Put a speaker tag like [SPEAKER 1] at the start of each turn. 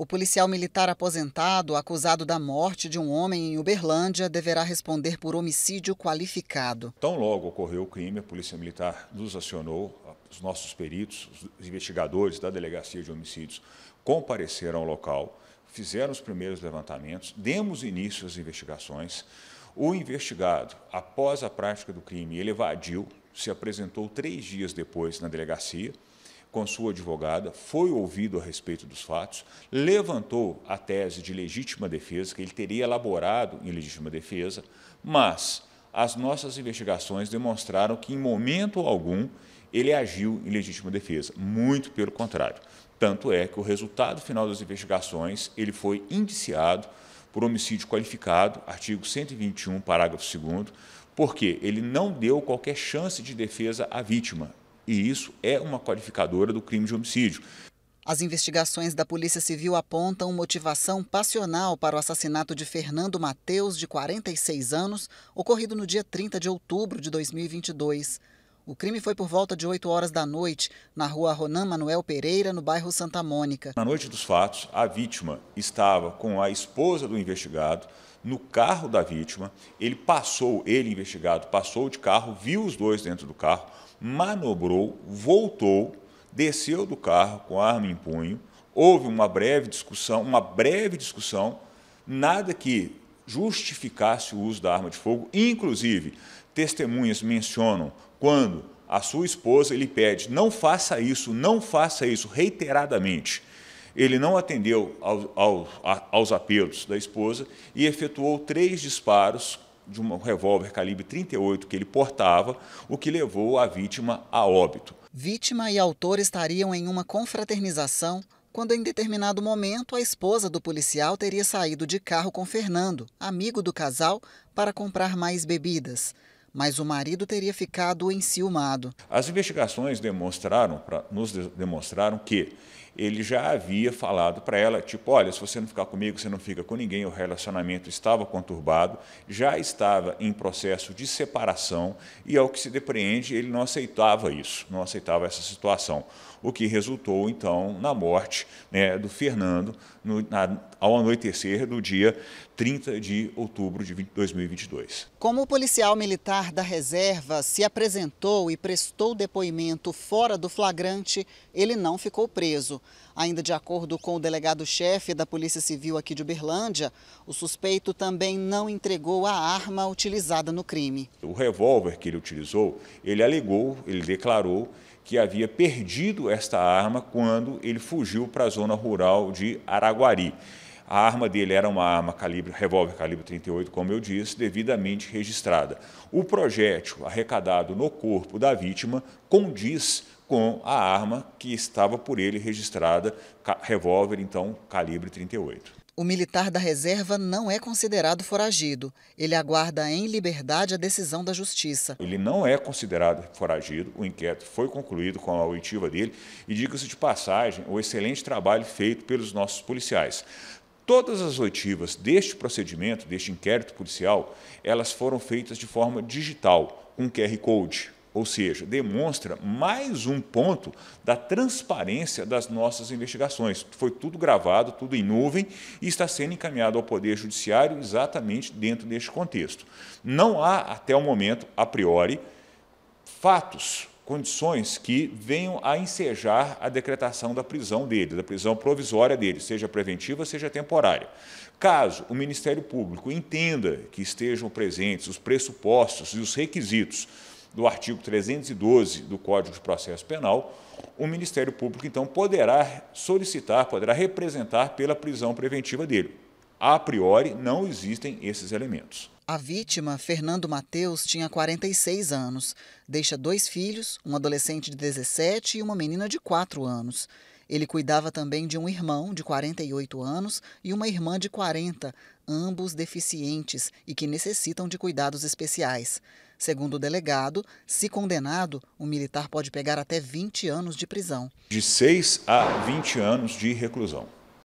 [SPEAKER 1] O policial militar aposentado, acusado da morte de um homem em Uberlândia, deverá responder por homicídio qualificado.
[SPEAKER 2] Tão logo ocorreu o crime, a Polícia Militar nos acionou, os nossos peritos, os investigadores da Delegacia de Homicídios compareceram ao local, fizeram os primeiros levantamentos, demos início às investigações. O investigado, após a prática do crime, ele evadiu, se apresentou três dias depois na delegacia com sua advogada, foi ouvido a respeito dos fatos, levantou a tese de legítima defesa, que ele teria elaborado em legítima defesa, mas as nossas investigações demonstraram que, em momento algum, ele agiu em legítima defesa. Muito pelo contrário. Tanto é que o resultado final das investigações, ele foi indiciado por homicídio qualificado, artigo 121, parágrafo 2 porque ele não deu qualquer chance de defesa à vítima e isso é uma qualificadora do crime de homicídio.
[SPEAKER 1] As investigações da Polícia Civil apontam motivação passional para o assassinato de Fernando Mateus, de 46 anos, ocorrido no dia 30 de outubro de 2022. O crime foi por volta de 8 horas da noite, na rua Ronan Manuel Pereira, no bairro Santa Mônica. Na
[SPEAKER 2] noite dos fatos, a vítima estava com a esposa do investigado, no carro da vítima. Ele passou, ele investigado, passou de carro, viu os dois dentro do carro, manobrou, voltou, desceu do carro com arma em punho. Houve uma breve discussão, uma breve discussão, nada que justificasse o uso da arma de fogo. Inclusive, testemunhas mencionam quando a sua esposa lhe pede: não faça isso, não faça isso, reiteradamente. Ele não atendeu ao, ao, a, aos apelos da esposa e efetuou três disparos de um revólver calibre 38 que ele portava, o que levou a vítima a óbito.
[SPEAKER 1] Vítima e autor estariam em uma confraternização quando, em determinado momento, a esposa do policial teria saído de carro com Fernando, amigo do casal, para comprar mais bebidas. Mas o marido teria ficado enciumado.
[SPEAKER 2] As investigações demonstraram, pra, nos demonstraram que ele já havia falado para ela, tipo, olha, se você não ficar comigo, você não fica com ninguém, o relacionamento estava conturbado, já estava em processo de separação, e ao que se depreende, ele não aceitava isso, não aceitava essa situação, o que resultou, então, na morte né, do Fernando no, na, ao anoitecer do dia 30 de outubro de 2022.
[SPEAKER 1] Como o policial militar da reserva se apresentou e prestou depoimento fora do flagrante, ele não ficou preso. Ainda de acordo com o delegado-chefe da Polícia Civil aqui de Uberlândia, o suspeito também não entregou a arma utilizada no crime.
[SPEAKER 2] O revólver que ele utilizou, ele alegou, ele declarou que havia perdido esta arma quando ele fugiu para a zona rural de Araguari. A arma dele era uma arma calibre, revólver calibre 38, como eu disse, devidamente registrada. O projétil arrecadado no corpo da vítima condiz com a arma que estava por ele registrada, revólver então calibre 38.
[SPEAKER 1] O militar da reserva não é considerado foragido. Ele aguarda em liberdade a decisão da justiça.
[SPEAKER 2] Ele não é considerado foragido. O inquérito foi concluído com a oitiva dele e diga-se de passagem, o excelente trabalho feito pelos nossos policiais. Todas as oitivas deste procedimento, deste inquérito policial, elas foram feitas de forma digital, com QR Code, ou seja, demonstra mais um ponto da transparência das nossas investigações. Foi tudo gravado, tudo em nuvem e está sendo encaminhado ao Poder Judiciário exatamente dentro deste contexto. Não há, até o momento, a priori, fatos condições que venham a ensejar a decretação da prisão dele, da prisão provisória dele, seja preventiva, seja temporária. Caso o Ministério Público entenda que estejam presentes os pressupostos e os requisitos do artigo 312 do Código de Processo Penal, o Ministério Público então poderá solicitar, poderá representar pela prisão preventiva dele. A priori, não existem esses elementos.
[SPEAKER 1] A vítima, Fernando Mateus, tinha 46 anos. Deixa dois filhos, um adolescente de 17 e uma menina de 4 anos. Ele cuidava também de um irmão de 48 anos e uma irmã de 40, ambos deficientes e que necessitam de cuidados especiais. Segundo o delegado, se condenado, o militar pode pegar até 20 anos de prisão.
[SPEAKER 2] De 6 a 20 anos de reclusão.